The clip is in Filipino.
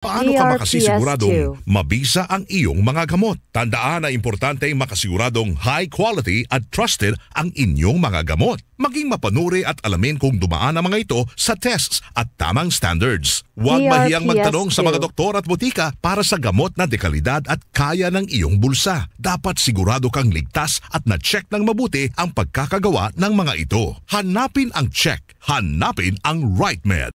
Paano ka makasisiguradong mabisa ang iyong mga gamot? Tandaan na importante makasiguradong high quality at trusted ang inyong mga gamot. Maging mapanuri at alamin kung dumaan ang mga ito sa tests at tamang standards. Huwag mahiyang magtanong sa mga doktor at butika para sa gamot na dekalidad at kaya ng iyong bulsa. Dapat sigurado kang ligtas at na-check ng mabuti ang pagkakagawa ng mga ito. Hanapin ang check. Hanapin ang right med.